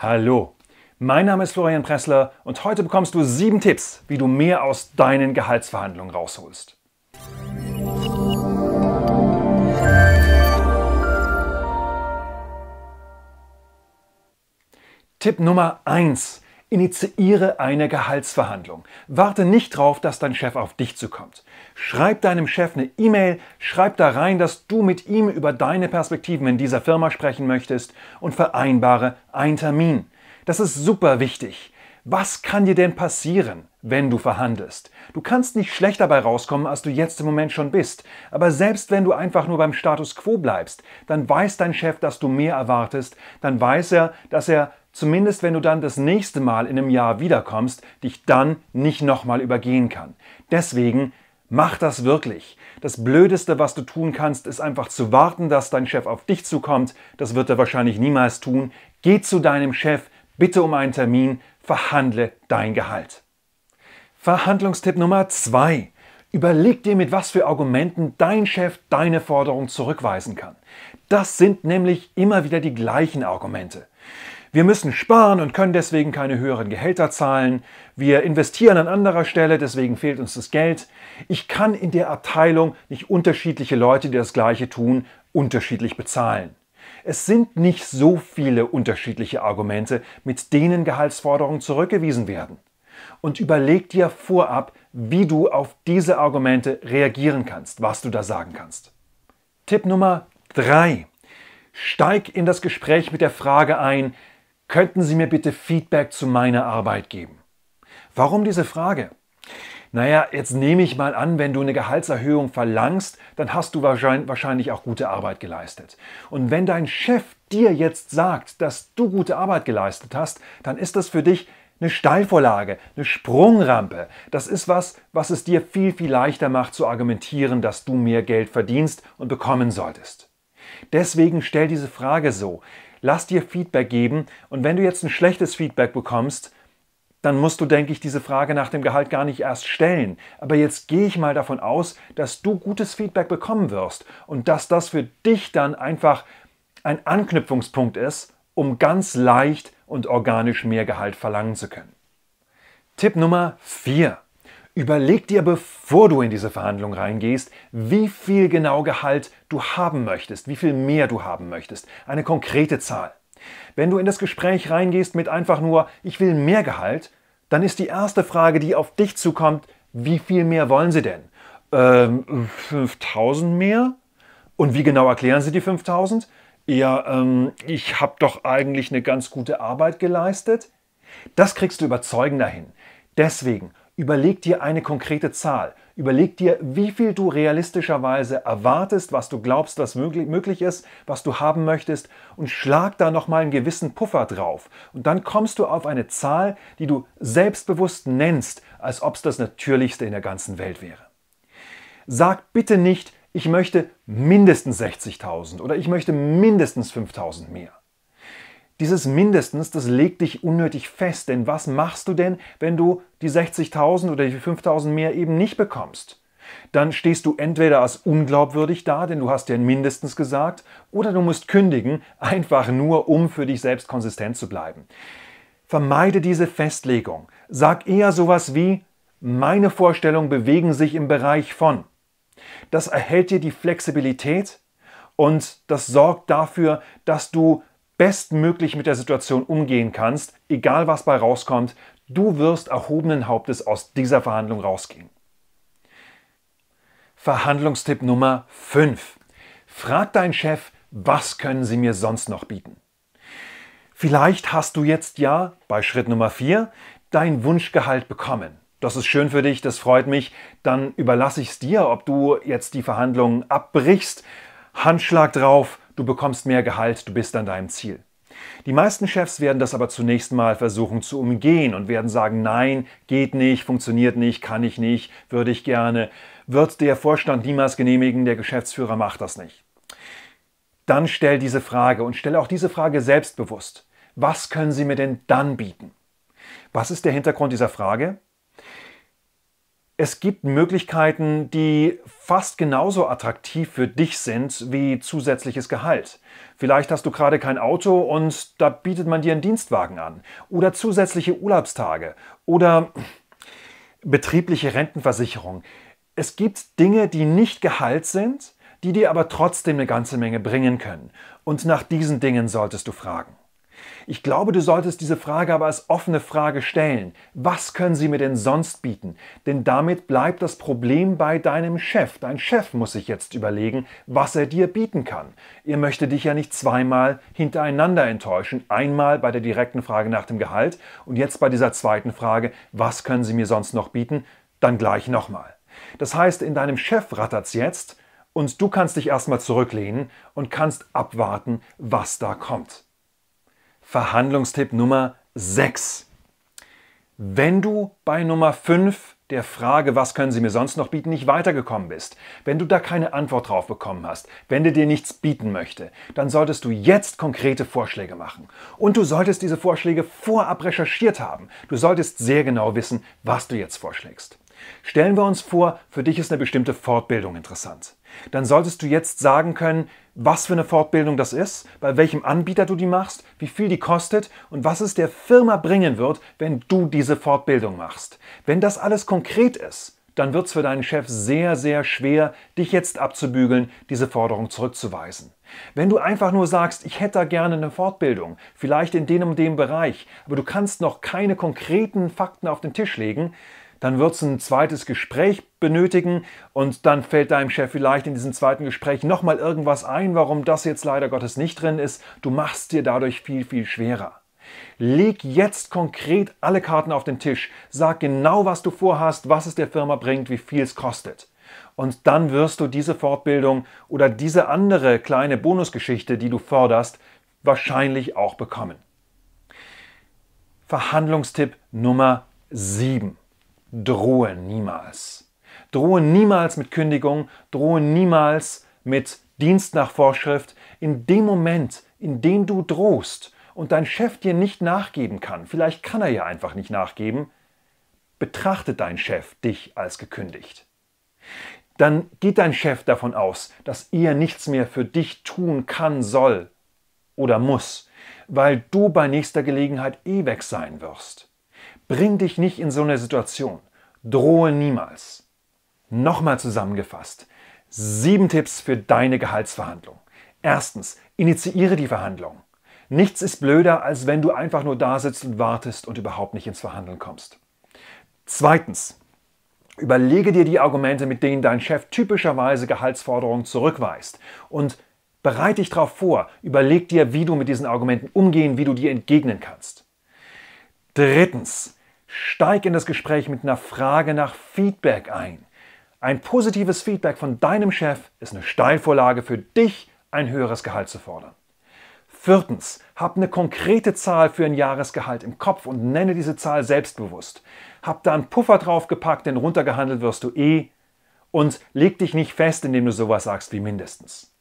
Hallo, mein Name ist Florian Pressler und heute bekommst du sieben Tipps, wie du mehr aus deinen Gehaltsverhandlungen rausholst. Tipp Nummer 1. Initiiere eine Gehaltsverhandlung. Warte nicht drauf, dass dein Chef auf dich zukommt. Schreib deinem Chef eine E-Mail, schreib da rein, dass du mit ihm über deine Perspektiven in dieser Firma sprechen möchtest und vereinbare einen Termin. Das ist super wichtig. Was kann dir denn passieren, wenn du verhandelst? Du kannst nicht schlecht dabei rauskommen, als du jetzt im Moment schon bist. Aber selbst wenn du einfach nur beim Status quo bleibst, dann weiß dein Chef, dass du mehr erwartest, dann weiß er, dass er zumindest wenn du dann das nächste Mal in einem Jahr wiederkommst, dich dann nicht nochmal übergehen kann. Deswegen Mach das wirklich. Das Blödeste, was du tun kannst, ist einfach zu warten, dass dein Chef auf dich zukommt. Das wird er wahrscheinlich niemals tun. Geh zu deinem Chef, bitte um einen Termin, verhandle dein Gehalt. Verhandlungstipp Nummer zwei: Überleg dir, mit was für Argumenten dein Chef deine Forderung zurückweisen kann. Das sind nämlich immer wieder die gleichen Argumente. Wir müssen sparen und können deswegen keine höheren Gehälter zahlen. Wir investieren an anderer Stelle, deswegen fehlt uns das Geld. Ich kann in der Abteilung nicht unterschiedliche Leute, die das Gleiche tun, unterschiedlich bezahlen. Es sind nicht so viele unterschiedliche Argumente, mit denen Gehaltsforderungen zurückgewiesen werden. Und überleg dir vorab, wie du auf diese Argumente reagieren kannst, was du da sagen kannst. Tipp Nummer 3. Steig in das Gespräch mit der Frage ein, Könnten Sie mir bitte Feedback zu meiner Arbeit geben? Warum diese Frage? Naja, jetzt nehme ich mal an, wenn du eine Gehaltserhöhung verlangst, dann hast du wahrscheinlich auch gute Arbeit geleistet. Und wenn dein Chef dir jetzt sagt, dass du gute Arbeit geleistet hast, dann ist das für dich eine Steilvorlage, eine Sprungrampe. Das ist was, was es dir viel, viel leichter macht zu argumentieren, dass du mehr Geld verdienst und bekommen solltest. Deswegen stell diese Frage so lass dir Feedback geben. Und wenn du jetzt ein schlechtes Feedback bekommst, dann musst du, denke ich, diese Frage nach dem Gehalt gar nicht erst stellen. Aber jetzt gehe ich mal davon aus, dass du gutes Feedback bekommen wirst und dass das für dich dann einfach ein Anknüpfungspunkt ist, um ganz leicht und organisch mehr Gehalt verlangen zu können. Tipp Nummer 4. Überleg dir, bevor du in diese Verhandlung reingehst, wie viel genau Gehalt du haben möchtest, wie viel mehr du haben möchtest. Eine konkrete Zahl. Wenn du in das Gespräch reingehst mit einfach nur, ich will mehr Gehalt, dann ist die erste Frage, die auf dich zukommt, wie viel mehr wollen sie denn? Ähm, 5000 mehr? Und wie genau erklären sie die 5000? Ja, ähm, ich habe doch eigentlich eine ganz gute Arbeit geleistet. Das kriegst du überzeugender hin. Deswegen Überleg dir eine konkrete Zahl. Überleg dir, wie viel du realistischerweise erwartest, was du glaubst, was möglich, ist, was du haben möchtest und schlag da nochmal einen gewissen Puffer drauf. Und dann kommst du auf eine Zahl, die du selbstbewusst nennst, als ob es das Natürlichste in der ganzen Welt wäre. Sag bitte nicht, ich möchte mindestens 60.000 oder ich möchte mindestens 5.000 mehr. Dieses Mindestens, das legt dich unnötig fest, denn was machst du denn, wenn du die 60.000 oder die 5.000 mehr eben nicht bekommst? Dann stehst du entweder als unglaubwürdig da, denn du hast ja mindestens gesagt, oder du musst kündigen, einfach nur, um für dich selbst konsistent zu bleiben. Vermeide diese Festlegung. Sag eher sowas wie, meine Vorstellungen bewegen sich im Bereich von. Das erhält dir die Flexibilität und das sorgt dafür, dass du bestmöglich mit der Situation umgehen kannst, egal was bei rauskommt, du wirst erhobenen Hauptes aus dieser Verhandlung rausgehen. Verhandlungstipp Nummer 5. Frag deinen Chef, was können sie mir sonst noch bieten? Vielleicht hast du jetzt ja, bei Schritt Nummer 4, dein Wunschgehalt bekommen. Das ist schön für dich, das freut mich. Dann überlasse ich es dir, ob du jetzt die Verhandlungen abbrichst, Handschlag drauf du bekommst mehr Gehalt, du bist an deinem Ziel. Die meisten Chefs werden das aber zunächst mal versuchen zu umgehen und werden sagen, nein, geht nicht, funktioniert nicht, kann ich nicht, würde ich gerne, wird der Vorstand niemals genehmigen, der Geschäftsführer macht das nicht. Dann stell diese Frage und stell auch diese Frage selbstbewusst. Was können Sie mir denn dann bieten? Was ist der Hintergrund dieser Frage? Es gibt Möglichkeiten, die fast genauso attraktiv für dich sind wie zusätzliches Gehalt. Vielleicht hast du gerade kein Auto und da bietet man dir einen Dienstwagen an. Oder zusätzliche Urlaubstage. Oder betriebliche Rentenversicherung. Es gibt Dinge, die nicht Gehalt sind, die dir aber trotzdem eine ganze Menge bringen können. Und nach diesen Dingen solltest du fragen. Ich glaube, du solltest diese Frage aber als offene Frage stellen. Was können sie mir denn sonst bieten? Denn damit bleibt das Problem bei deinem Chef. Dein Chef muss sich jetzt überlegen, was er dir bieten kann. Er möchte dich ja nicht zweimal hintereinander enttäuschen. Einmal bei der direkten Frage nach dem Gehalt und jetzt bei dieser zweiten Frage, was können sie mir sonst noch bieten? Dann gleich nochmal. Das heißt, in deinem Chef rattert's jetzt und du kannst dich erstmal zurücklehnen und kannst abwarten, was da kommt. Verhandlungstipp Nummer 6. Wenn du bei Nummer 5 der Frage, was können sie mir sonst noch bieten, nicht weitergekommen bist, wenn du da keine Antwort drauf bekommen hast, wenn der dir nichts bieten möchte, dann solltest du jetzt konkrete Vorschläge machen. Und du solltest diese Vorschläge vorab recherchiert haben. Du solltest sehr genau wissen, was du jetzt vorschlägst. Stellen wir uns vor, für dich ist eine bestimmte Fortbildung interessant dann solltest du jetzt sagen können, was für eine Fortbildung das ist, bei welchem Anbieter du die machst, wie viel die kostet und was es der Firma bringen wird, wenn du diese Fortbildung machst. Wenn das alles konkret ist, dann wird es für deinen Chef sehr, sehr schwer, dich jetzt abzubügeln, diese Forderung zurückzuweisen. Wenn du einfach nur sagst, ich hätte da gerne eine Fortbildung, vielleicht in dem und dem Bereich, aber du kannst noch keine konkreten Fakten auf den Tisch legen, dann wird es ein zweites Gespräch benötigen und dann fällt deinem Chef vielleicht in diesem zweiten Gespräch nochmal irgendwas ein, warum das jetzt leider Gottes nicht drin ist. Du machst dir dadurch viel, viel schwerer. Leg jetzt konkret alle Karten auf den Tisch. Sag genau, was du vorhast, was es der Firma bringt, wie viel es kostet. Und dann wirst du diese Fortbildung oder diese andere kleine Bonusgeschichte, die du forderst, wahrscheinlich auch bekommen. Verhandlungstipp Nummer 7 drohe niemals. Drohe niemals mit Kündigung, drohe niemals mit Dienst nach Vorschrift. In dem Moment, in dem du drohst und dein Chef dir nicht nachgeben kann, vielleicht kann er ja einfach nicht nachgeben, betrachtet dein Chef dich als gekündigt. Dann geht dein Chef davon aus, dass er nichts mehr für dich tun kann, soll oder muss, weil du bei nächster Gelegenheit eh weg sein wirst. Bring dich nicht in so eine Situation. Drohe niemals. Nochmal zusammengefasst. Sieben Tipps für deine Gehaltsverhandlung. Erstens, initiiere die Verhandlung. Nichts ist blöder, als wenn du einfach nur da sitzt und wartest und überhaupt nicht ins Verhandeln kommst. Zweitens, überlege dir die Argumente, mit denen dein Chef typischerweise Gehaltsforderungen zurückweist und bereite dich darauf vor. Überleg dir, wie du mit diesen Argumenten umgehen, wie du dir entgegnen kannst. Drittens, Steig in das Gespräch mit einer Frage nach Feedback ein. Ein positives Feedback von deinem Chef ist eine Steilvorlage für dich, ein höheres Gehalt zu fordern. Viertens, hab eine konkrete Zahl für ein Jahresgehalt im Kopf und nenne diese Zahl selbstbewusst. Hab da einen Puffer draufgepackt, denn runtergehandelt wirst du eh. Und leg dich nicht fest, indem du sowas sagst wie mindestens.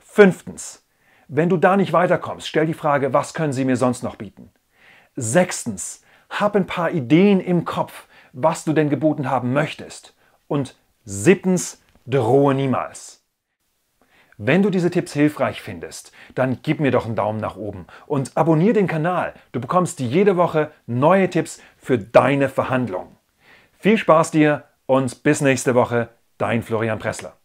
Fünftens, wenn du da nicht weiterkommst, stell die Frage, was können sie mir sonst noch bieten? Sechstens, hab ein paar Ideen im Kopf, was du denn geboten haben möchtest. Und siebtens, drohe niemals. Wenn du diese Tipps hilfreich findest, dann gib mir doch einen Daumen nach oben und abonniere den Kanal. Du bekommst jede Woche neue Tipps für deine Verhandlungen. Viel Spaß dir und bis nächste Woche, dein Florian Pressler.